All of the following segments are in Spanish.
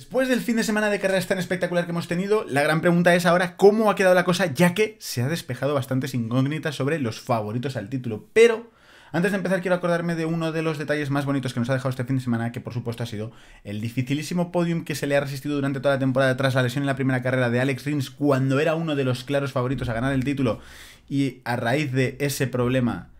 Después del fin de semana de carreras tan espectacular que hemos tenido, la gran pregunta es ahora cómo ha quedado la cosa, ya que se ha despejado bastantes incógnitas sobre los favoritos al título. Pero antes de empezar quiero acordarme de uno de los detalles más bonitos que nos ha dejado este fin de semana, que por supuesto ha sido el dificilísimo podium que se le ha resistido durante toda la temporada tras la lesión en la primera carrera de Alex Rins cuando era uno de los claros favoritos a ganar el título y a raíz de ese problema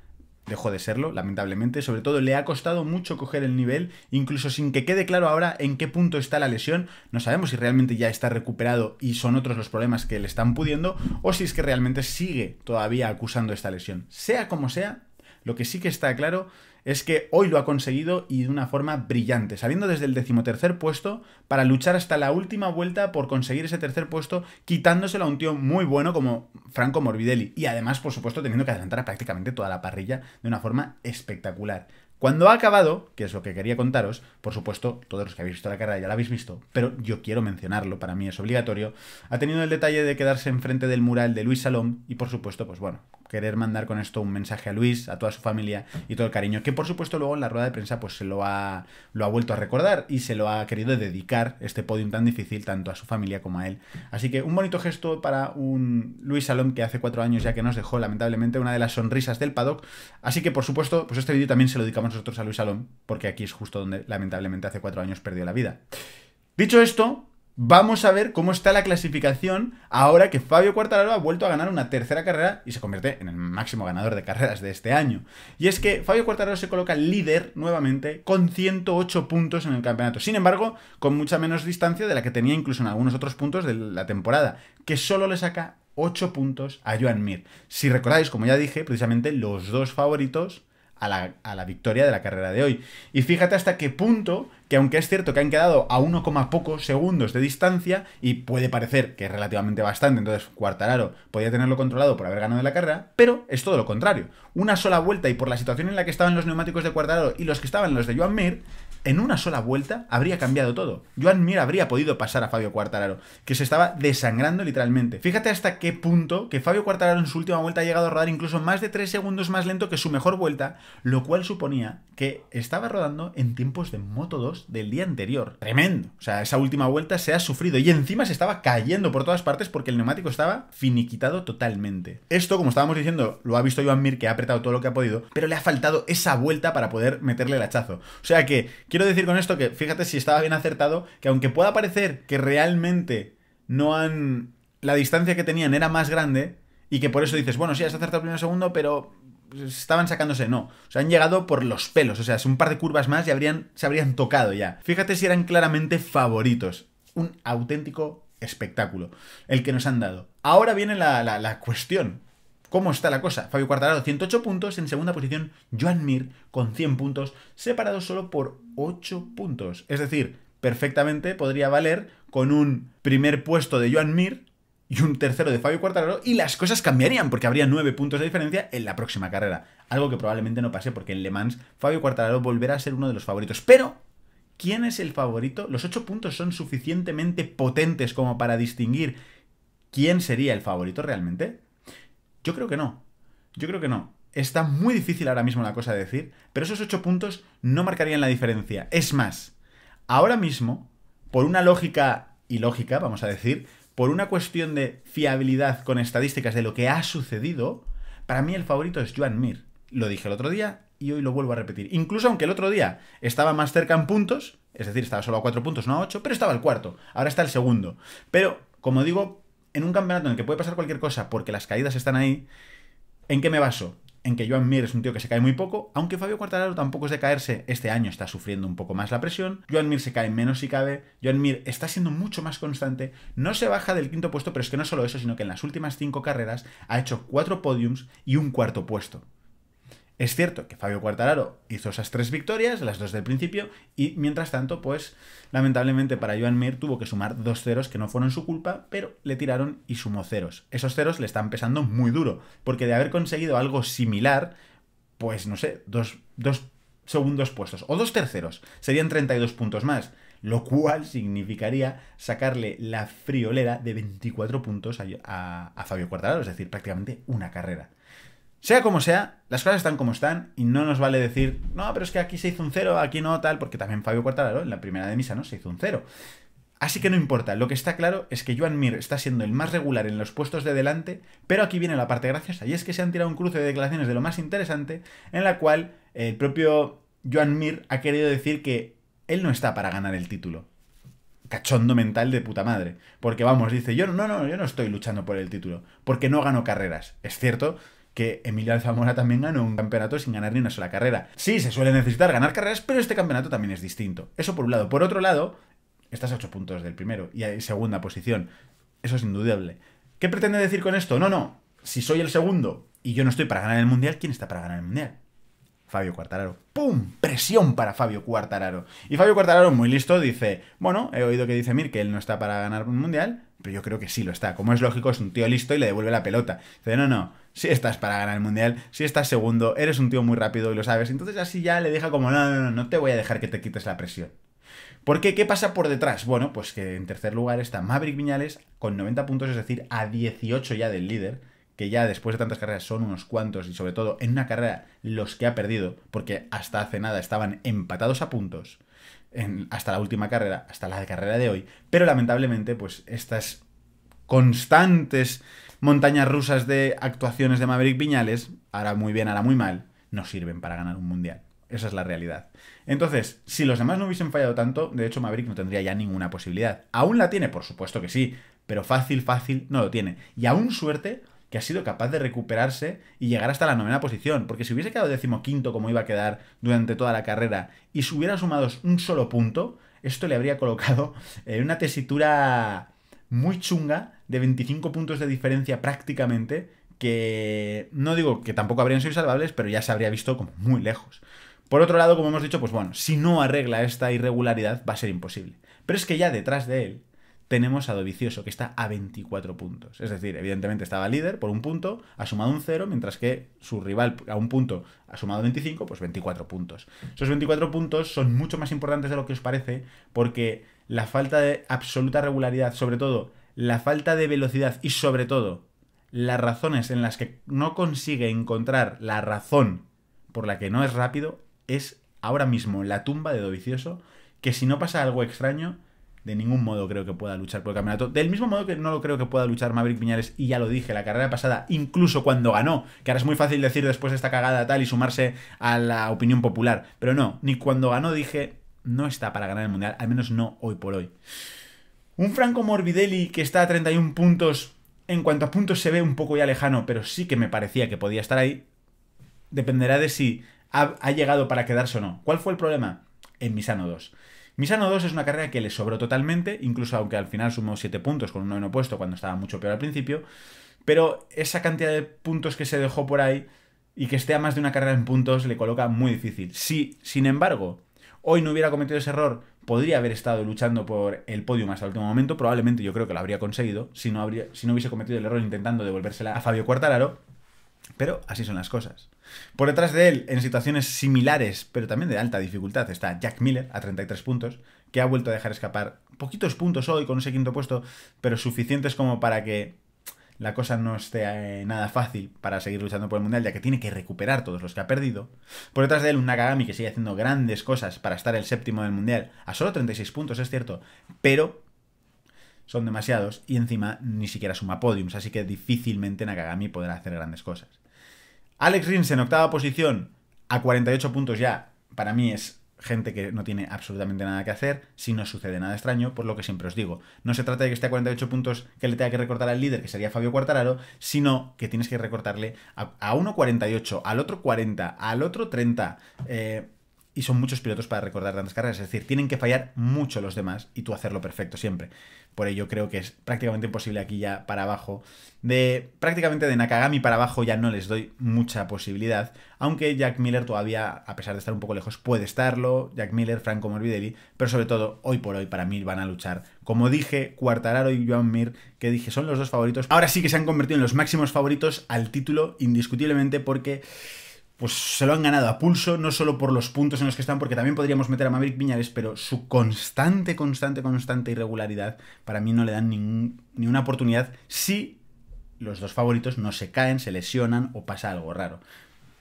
dejó de serlo, lamentablemente. Sobre todo le ha costado mucho coger el nivel, incluso sin que quede claro ahora en qué punto está la lesión. No sabemos si realmente ya está recuperado y son otros los problemas que le están pudiendo, o si es que realmente sigue todavía acusando esta lesión. Sea como sea, lo que sí que está claro es que hoy lo ha conseguido y de una forma brillante, saliendo desde el decimotercer puesto para luchar hasta la última vuelta por conseguir ese tercer puesto, quitándoselo a un tío muy bueno como Franco Morbidelli. Y además, por supuesto, teniendo que adelantar a prácticamente toda la parrilla de una forma espectacular. Cuando ha acabado, que es lo que quería contaros, por supuesto, todos los que habéis visto la carrera ya la habéis visto, pero yo quiero mencionarlo, para mí es obligatorio, ha tenido el detalle de quedarse enfrente del mural de Luis Salom y por supuesto, pues bueno, querer mandar con esto un mensaje a Luis, a toda su familia y todo el cariño, que por supuesto luego en la rueda de prensa pues se lo ha, lo ha vuelto a recordar y se lo ha querido dedicar este podium tan difícil tanto a su familia como a él. Así que un bonito gesto para un Luis Salom que hace cuatro años ya que nos dejó lamentablemente una de las sonrisas del paddock. Así que por supuesto pues este vídeo también se lo dedicamos nosotros a Luis Salom porque aquí es justo donde lamentablemente hace cuatro años perdió la vida. Dicho esto, Vamos a ver cómo está la clasificación ahora que Fabio Quartararo ha vuelto a ganar una tercera carrera y se convierte en el máximo ganador de carreras de este año. Y es que Fabio Quartararo se coloca líder nuevamente con 108 puntos en el campeonato. Sin embargo, con mucha menos distancia de la que tenía incluso en algunos otros puntos de la temporada, que solo le saca 8 puntos a Joan Mir. Si recordáis, como ya dije, precisamente los dos favoritos a la, victoria de la carrera de hoy. Y fíjate hasta qué punto, que aunque es cierto que han quedado a 1, pocos segundos de distancia, y puede parecer que es relativamente bastante, entonces Cuartararo podía tenerlo controlado por haber ganado la carrera, pero es todo lo contrario. Una sola vuelta y por la situación en la que estaban los neumáticos de Cuartararo y los que estaban los de Joan Mir, en una sola vuelta habría cambiado todo. Joan Mir habría podido pasar a Fabio Quartararo, que se estaba desangrando literalmente. Fíjate hasta qué punto que Fabio Quartararo en su última vuelta ha llegado a rodar incluso más de 3 segundos más lento que su mejor vuelta, lo cual suponía que estaba rodando en tiempos de Moto 2 del día anterior. Tremendo. O sea, esa última vuelta se ha sufrido y encima se estaba cayendo por todas partes porque el neumático estaba finiquitado totalmente. Esto, como estábamos diciendo, lo ha visto Joan Mir que ha apretado todo lo que ha podido, pero le ha faltado esa vuelta para poder meterle el hachazo. O sea que Quiero decir con esto que, fíjate si estaba bien acertado, que aunque pueda parecer que realmente no han... La distancia que tenían era más grande y que por eso dices, bueno, sí, has acertado el primer segundo, pero estaban sacándose, no. O sea, han llegado por los pelos. O sea, es un par de curvas más y habrían, se habrían tocado ya. Fíjate si eran claramente favoritos. Un auténtico espectáculo el que nos han dado. Ahora viene la, la cuestión cómo está la cosa. Fabio Quartararo, 108 puntos. En segunda posición, Joan Mir, con 100 puntos, separado solo por 8 puntos. Es decir, perfectamente podría valer con un primer puesto de Joan Mir y un tercero de Fabio Quartararo y las cosas cambiarían porque habría 9 puntos de diferencia en la próxima carrera. Algo que probablemente no pase porque en Le Mans Fabio Quartararo volverá a ser uno de los favoritos. Pero ¿Quién es el favorito? Los ocho puntos son suficientemente potentes como para distinguir quién sería el favorito realmente. Yo creo que no. Yo creo que no. Está muy difícil ahora mismo la cosa de decir, pero esos ocho puntos no marcarían la diferencia. Es más, ahora mismo, por una lógica ilógica, vamos a decir, por una cuestión de fiabilidad con estadísticas de lo que ha sucedido, para mí el favorito es Joan Mir. Lo dije el otro día y hoy lo vuelvo a repetir. Incluso aunque el otro día estaba más cerca en puntos, es decir, estaba solo a cuatro puntos, no a ocho, pero estaba el cuarto. Ahora está el segundo. Pero, como digo, en un campeonato en el que puede pasar cualquier cosa porque las caídas están ahí, ¿en qué me baso? En que Joan Mir es un tío que se cae muy poco, aunque Fabio Quartararo tampoco es de caerse, este año está sufriendo un poco más la presión, Joan Mir se cae menos si cabe, Joan Mir está siendo mucho más constante, no se baja del quinto puesto, pero es que no solo eso, sino que en las últimas cinco carreras ha hecho cuatro podiums y un cuarto puesto. Es cierto que Fabio Quartararo hizo esas tres victorias, las dos del principio, y mientras tanto, pues lamentablemente para Joan Mir tuvo que sumar dos ceros que no fueron su culpa, pero le tiraron y sumó ceros. Esos ceros le están pesando muy duro, porque de haber conseguido algo similar, pues no sé, dos, segundos puestos o dos terceros, serían 32 puntos más, lo cual significaría sacarle la friolera de 24 puntos a, Fabio Quartararo, es decir, prácticamente una carrera. Sea como sea, las cosas están como están y no nos vale decir, no, pero es que aquí se hizo un cero, aquí no, tal, porque también Fabio Cuartararo en la primera de misa, ¿no? Se hizo un cero. Así que no importa, lo que está claro es que Joan Mir está siendo el más regular en los puestos de delante, pero aquí viene la parte graciosa, y es que se han tirado un cruce de declaraciones de lo más interesante, en la cual el propio Joan Mir ha querido decir que él no está para ganar el título. Cachondo mental de puta madre. Porque vamos, dice, yo no, no, yo no estoy luchando por el título, porque no gano carreras. Es cierto que Emilio Alzamora también ganó un campeonato sin ganar ni una sola carrera. Sí, se suele necesitar ganar carreras, pero este campeonato también es distinto. Eso por un lado. Por otro lado, estás a 8 puntos del primero y hay segunda posición. Eso es indudable. ¿Qué pretende decir con esto? No, no. Si soy el segundo y yo no estoy para ganar el mundial, ¿quién está para ganar el mundial? Fabio Cuartararo. ¡Pum! Presión para Fabio Cuartararo. Y Fabio Cuartararo, muy listo, dice, bueno, he oído que dice Mir que él no está para ganar un mundial, pero yo creo que sí lo está. Como es lógico, es un tío listo y le devuelve la pelota. Dice, no, no, si estás para ganar el mundial, si estás segundo, eres un tío muy rápido y lo sabes. Entonces así ya le deja como, no, no, no, no te voy a dejar que te quites la presión. ¿Por qué? ¿Qué pasa por detrás? Bueno, pues que en tercer lugar está Maverick Viñales con 90 puntos, es decir, a 18 ya del líder que ya después de tantas carreras son unos cuantos y sobre todo en una carrera los que ha perdido, porque hasta hace nada estaban empatados a puntos, hasta la última carrera, hasta la carrera de hoy, pero lamentablemente pues estas constantes montañas rusas de actuaciones de Maverick Viñales, hará muy bien, hará muy mal, no sirven para ganar un mundial. Esa es la realidad. Entonces, si los demás no hubiesen fallado tanto, de hecho Maverick no tendría ya ninguna posibilidad. Aún la tiene, por supuesto que sí, pero fácil, fácil, no lo tiene. Y aún suerte que ha sido capaz de recuperarse y llegar hasta la novena posición. Porque si hubiese quedado decimoquinto como iba a quedar durante toda la carrera y se hubiera sumado un solo punto, esto le habría colocado en eh, una tesitura muy chunga de 25 puntos de diferencia prácticamente que no digo que tampoco habrían sido salvables, pero ya se habría visto como muy lejos. Por otro lado, como hemos dicho, pues bueno, si no arregla esta irregularidad va a ser imposible. Pero es que ya detrás de él tenemos a Dovicioso, que está a 24 puntos. Es decir, evidentemente estaba líder por un punto, ha sumado un cero, mientras que su rival a un punto ha sumado 25, pues 24 puntos. Esos 24 puntos son mucho más importantes de lo que os parece, porque la falta de absoluta regularidad, sobre todo la falta de velocidad y sobre todo las razones en las que no consigue encontrar la razón por la que no es rápido, es ahora mismo la tumba de Dovicioso, que si no pasa algo extraño, de ningún modo creo que pueda luchar por el campeonato. Del mismo modo que no lo creo que pueda luchar Maverick piñares y ya lo dije, la carrera pasada, incluso cuando ganó, que ahora es muy fácil decir después de esta cagada tal y sumarse a la opinión popular, pero no, ni cuando ganó dije, no está para ganar el Mundial, al menos no hoy por hoy. Un Franco Morbidelli que está a 31 puntos, en cuanto a puntos se ve un poco ya lejano, pero sí que me parecía que podía estar ahí, dependerá de si ha, ha llegado para quedarse o no. ¿Cuál fue el problema? En Misano 2. Misano 2 es una carrera que le sobró totalmente, incluso aunque al final sumó 7 puntos con un noveno puesto cuando estaba mucho peor al principio, pero esa cantidad de puntos que se dejó por ahí y que esté a más de una carrera en puntos le coloca muy difícil. Si, sin embargo, hoy no hubiera cometido ese error, podría haber estado luchando por el podio hasta el último momento, probablemente yo creo que lo habría conseguido si no, si no hubiese cometido el error intentando devolvérsela a Fabio Cuartalaro, pero así son las cosas. Por detrás de él, en situaciones similares, pero también de alta dificultad, está Jack Miller a 33 puntos, que ha vuelto a dejar escapar poquitos puntos hoy con ese quinto puesto, pero suficientes como para que la cosa no esté eh, nada fácil para seguir luchando por el Mundial, ya que tiene que recuperar todos los que ha perdido. Por detrás de él, un Nakagami que sigue haciendo grandes cosas para estar el séptimo del Mundial, a solo 36 puntos, es cierto, pero son demasiados y encima ni siquiera suma podiums, así que difícilmente Nakagami podrá hacer grandes cosas. Alex Rins en octava posición, a 48 puntos ya, para mí es gente que no tiene absolutamente nada que hacer si no sucede nada extraño, por lo que siempre os digo. No se trata de que esté a 48 puntos que le tenga que recortar al líder, que sería Fabio Quartararo, sino que tienes que recortarle a, 1.48, 48, al otro 40, al otro 30. Eh, y son muchos pilotos para recordar tantas carreras. Es decir, tienen que fallar mucho los demás y tú hacerlo perfecto siempre. Por ello creo que es prácticamente imposible aquí ya para abajo. De prácticamente de Nakagami para abajo ya no les doy mucha posibilidad. Aunque Jack Miller todavía, a pesar de estar un poco lejos, puede estarlo. Jack Miller, Franco Morbidelli. Pero sobre todo, hoy por hoy, para mí van a luchar. Como dije, Cuartararo y Joan Mir, que dije son los dos favoritos. Ahora sí que se han convertido en los máximos favoritos al título, indiscutiblemente, porque pues se lo han ganado a pulso, no solo por los puntos en los que están, porque también podríamos meter a Maverick Viñales, pero su constante, constante, constante irregularidad para mí no le dan ni una oportunidad si los dos favoritos no se caen, se lesionan o pasa algo raro.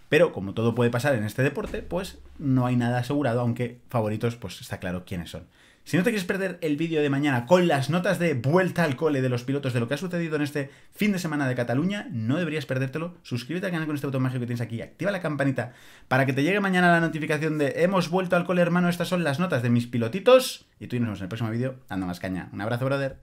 Pero como todo puede pasar en este deporte, pues no hay nada asegurado, aunque favoritos, pues está claro quiénes son. Si no te quieres perder el vídeo de mañana con las notas de vuelta al cole de los pilotos de lo que ha sucedido en este fin de semana de Cataluña, no deberías perdértelo. Suscríbete al canal con este botón mágico que tienes aquí, activa la campanita para que te llegue mañana la notificación de hemos vuelto al cole, hermano. Estas son las notas de mis pilotitos. Y tú y nos vemos en el próximo vídeo. dando más caña. Un abrazo, brother.